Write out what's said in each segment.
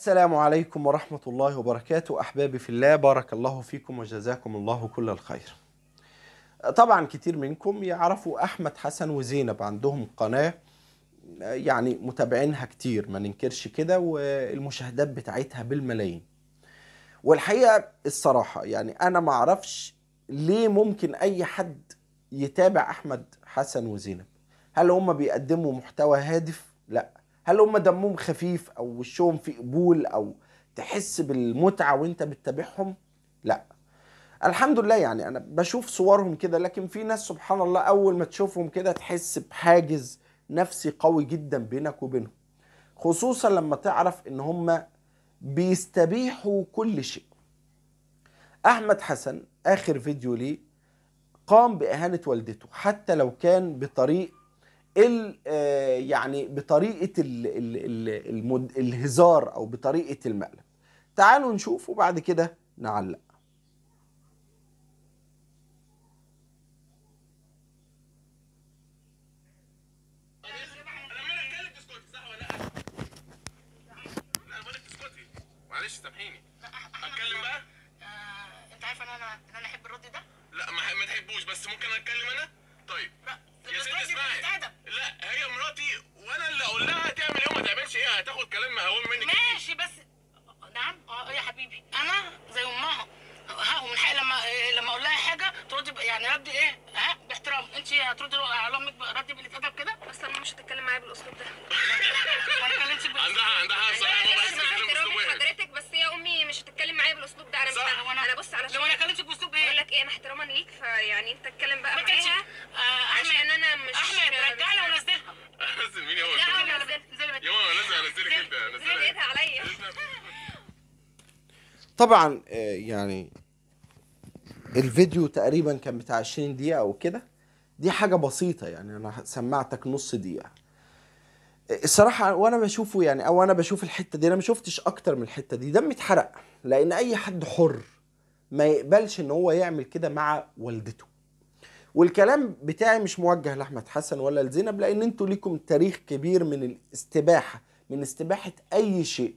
السلام عليكم ورحمة الله وبركاته أحبابي في الله بارك الله فيكم وجزاكم الله كل الخير طبعا كتير منكم يعرفوا أحمد حسن وزينب عندهم قناة يعني متابعينها كتير ما ننكرش كده والمشاهدات بتاعتها بالملايين والحقيقة الصراحة يعني أنا معرفش ليه ممكن أي حد يتابع أحمد حسن وزينب هل هم بيقدموا محتوى هادف؟ لأ هل هم دمهم خفيف او وشهم في قبول او تحس بالمتعه وانت بتتابعهم لا الحمد لله يعني انا بشوف صورهم كده لكن في ناس سبحان الله اول ما تشوفهم كده تحس بحاجز نفسي قوي جدا بينك وبينهم خصوصا لما تعرف ان هم بيستبيحوا كل شيء احمد حسن اخر فيديو ليه قام باهانه والدته حتى لو كان بطريق آه، يعني بطريقه الـ الـ الـ الهزار او بطريقه المقلب تعالوا نشوف وبعد كده نعلق معلش سامحيني اتكلم بقى آه، انت عارف انا انا احب الرد ده لا ما تحبوش بس ممكن اتكلم انا طيب لا اسمعني لا هي مراتي وانا اللي اقول لها تعمل ايه وما تعملش ايه هتاخد كلام مهون منك ماشي بس نعم آه،, اه يا حبيبي انا زي امها ها ومن حق لما آه، لما اقول لها حاجه تردي يعني ردي ايه ها باحترام انت هتردي على امك ردي بالادب كده بس لما مش هتتكلم معايا بالاسلوب ده ما اتكلمتش عندها عندها طبعا آه، يعني الفيديو تقريبا كان بتاع 20 دقيقه او كده دي حاجه بسيطه يعني انا سمعتك نص دقيقه الصراحه وانا بشوفه يعني او انا بشوف الحته دي انا ما شفتش اكتر من الحته دي دمي اتحرق لان اي حد حر ما يقبلش ان هو يعمل كده مع والدته والكلام بتاعي مش موجه لاحمد حسن ولا لزينب لان انتوا ليكم تاريخ كبير من الاستباحه من استباحه اي شيء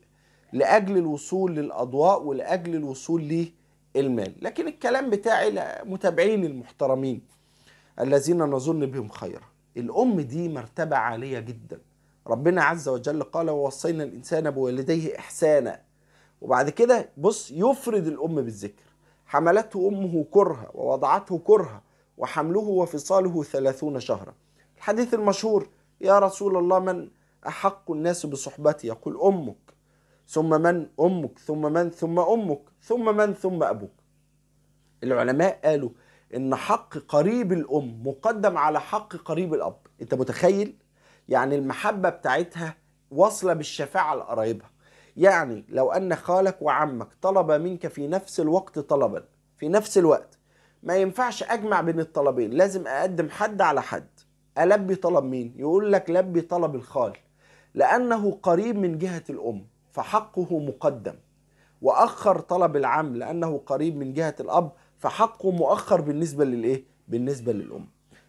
لاجل الوصول للاضواء ولاجل الوصول للمال لكن الكلام بتاعي لمتابعين المحترمين الذين نظن بهم خيرا الام دي مرتبه عاليه جدا ربنا عز وجل قال ووصينا الانسان بوالديه احسانا وبعد كده بص يفرد الام بالذكر حملته امه كرها ووضعته كرها وحمله وفصاله ثلاثون شهرا الحديث المشهور يا رسول الله من احق الناس بصحبتي يقول امك ثم من أمك ثم من ثم أمك ثم من ثم أبوك العلماء قالوا إن حق قريب الأم مقدم على حق قريب الأب أنت متخيل؟ يعني المحبة بتاعتها واصلة بالشفاعة لقرايبها يعني لو أن خالك وعمك طلب منك في نفس الوقت طلبا في نفس الوقت ما ينفعش أجمع بين الطلبين لازم أقدم حد على حد ألبي طلب مين؟ يقول لك لبي طلب الخال لأنه قريب من جهة الأم فحقه مقدم واخر طلب العم لانه قريب من جهه الاب فحقه مؤخر بالنسبه للايه بالنسبه للام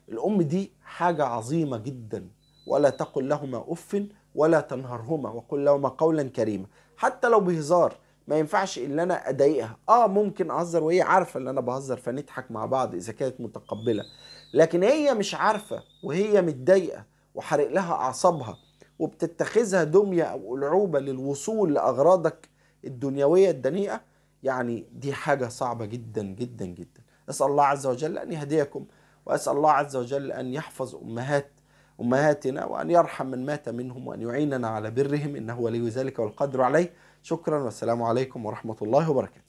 الام دي حاجه عظيمه جدا ولا تقل لهما اف ولا تنهرهما وقل لهما قولا كريما حتى لو بهزار ما ينفعش ان انا اضايقها اه ممكن اهزر وهي عارفه ان انا بهزر فنضحك مع بعض اذا كانت متقبله لكن هي مش عارفه وهي متضايقه وحرق لها اعصابها وبتتخذها دمية أو ألعوبة للوصول لأغراضك الدنيوية الدنيئة يعني دي حاجة صعبة جدا جدا جدا أسأل الله عز وجل أن يهديكم وأسأل الله عز وجل أن يحفظ أمهات أمهاتنا وأن يرحم من مات منهم وأن يعيننا على برهم إنه ولي ذلك والقدر عليه شكرا والسلام عليكم ورحمة الله وبركاته